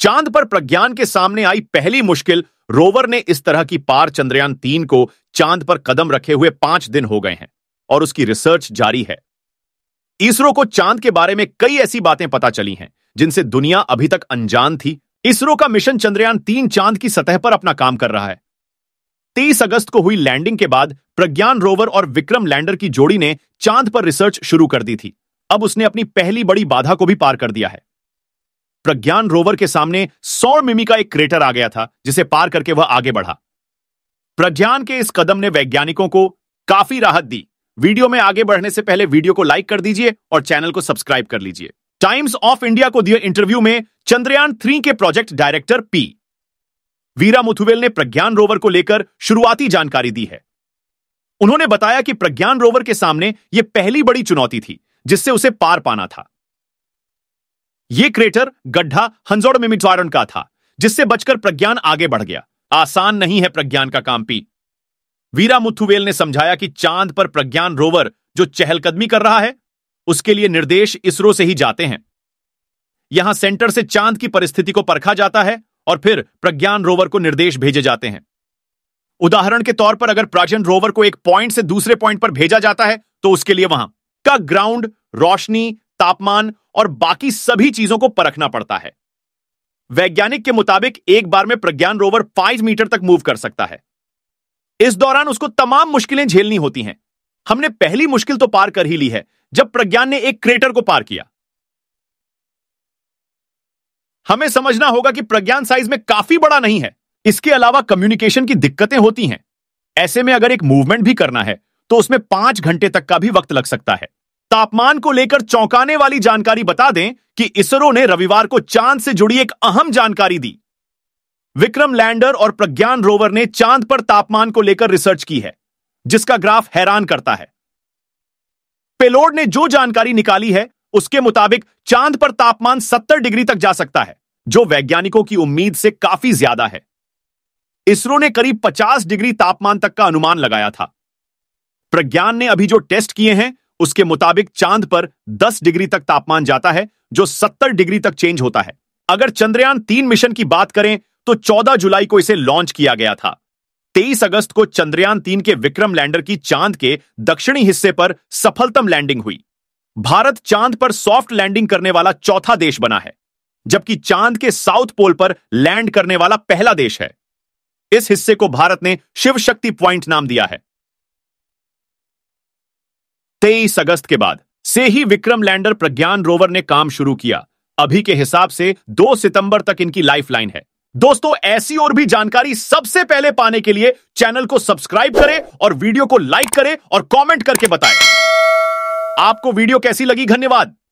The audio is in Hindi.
चांद पर प्रज्ञान के सामने आई पहली मुश्किल रोवर ने इस तरह की पार चंद्रयान तीन को चांद पर कदम रखे हुए पांच दिन हो गए हैं और उसकी रिसर्च जारी है इसरो को चांद के बारे में कई ऐसी बातें पता चली हैं जिनसे दुनिया अभी तक अनजान थी इसरो का मिशन चंद्रयान तीन चांद की सतह पर अपना काम कर रहा है तेईस अगस्त को हुई लैंडिंग के बाद प्रज्ञान रोवर और विक्रम लैंडर की जोड़ी ने चांद पर रिसर्च शुरू कर दी थी अब उसने अपनी पहली बड़ी बाधा को भी पार कर दिया है प्रज्ञान रोवर के सामने सौ मिमी का एक क्रेटर आ गया था जिसे पार करके वह आगे बढ़ा प्रज्ञान के इस कदम ने वैज्ञानिकों को काफी राहत दी वीडियो में आगे बढ़ने से पहले वीडियो को लाइक कर दीजिए और चैनल को सब्सक्राइब कर लीजिए टाइम्स ऑफ इंडिया को दिए इंटरव्यू में चंद्रयान थ्री के project director P Veera Muthuvel ने प्रज्ञान रोवर को लेकर शुरुआती जानकारी दी है उन्होंने बताया कि प्रज्ञान रोवर के सामने यह पहली बड़ी चुनौती थी जिससे उसे पार पाना था ये क्रेटर गड्ढा हंजोड़ मिमिट्वारन का था जिससे बचकर प्रज्ञान आगे बढ़ गया आसान नहीं है प्रज्ञान का काम पी वीरा मुथुवेल ने समझाया कि चांद पर प्रज्ञान रोवर जो चहलकदमी कर रहा है उसके लिए निर्देश इसरो से ही जाते हैं यहां सेंटर से चांद की परिस्थिति को परखा जाता है और फिर प्रज्ञान रोवर को निर्देश भेजे जाते हैं उदाहरण के तौर पर अगर प्राजन रोवर को एक पॉइंट से दूसरे पॉइंट पर भेजा जाता है तो उसके लिए वहां का ग्राउंड रोशनी तापमान और बाकी सभी चीजों को परखना पड़ता है वैज्ञानिक के मुताबिक एक बार में प्रज्ञान रोवर फाइव मीटर तक मूव कर सकता है इस दौरान उसको तमाम मुश्किलें झेलनी होती हैं हमने पहली मुश्किल तो पार कर ही ली है जब प्रज्ञान ने एक क्रेटर को पार किया हमें समझना होगा कि प्रज्ञान साइज में काफी बड़ा नहीं है इसके अलावा कम्युनिकेशन की दिक्कतें होती हैं ऐसे में अगर एक मूवमेंट भी करना है तो उसमें पांच घंटे तक का भी वक्त लग सकता है तापमान को लेकर चौंकाने वाली जानकारी बता दें कि इसरो ने रविवार को चांद से जुड़ी एक अहम जानकारी दी विक्रम लैंडर और प्रज्ञान रोवर ने चांद पर तापमान को लेकर रिसर्च की है जिसका ग्राफ हैरान करता है पेलोड ने जो जानकारी निकाली है उसके मुताबिक चांद पर तापमान 70 डिग्री तक जा सकता है जो वैज्ञानिकों की उम्मीद से काफी ज्यादा है इसरो ने करीब 50 डिग्री तापमान तक का अनुमान लगाया था प्रज्ञान ने अभी जो टेस्ट किए हैं उसके मुताबिक चांद पर 10 डिग्री तक तापमान जाता है जो 70 डिग्री तक चेंज होता है अगर चंद्रयान तीन मिशन की बात करें तो 14 जुलाई को इसे लॉन्च किया गया था 23 अगस्त को चंद्रयान तीन के विक्रम लैंडर की चांद के दक्षिणी हिस्से पर सफलतम लैंडिंग हुई भारत चांद पर सॉफ्ट लैंडिंग करने वाला चौथा देश बना है जबकि चांद के साउथ पोल पर लैंड करने वाला पहला देश है इस हिस्से को भारत ने शिव शक्ति पॉइंट नाम दिया है तेईस अगस्त के बाद से ही विक्रम लैंडर प्रज्ञान रोवर ने काम शुरू किया अभी के हिसाब से 2 सितंबर तक इनकी लाइफलाइन है दोस्तों ऐसी और भी जानकारी सबसे पहले पाने के लिए चैनल को सब्सक्राइब करें और वीडियो को लाइक करें और कमेंट करके बताएं आपको वीडियो कैसी लगी धन्यवाद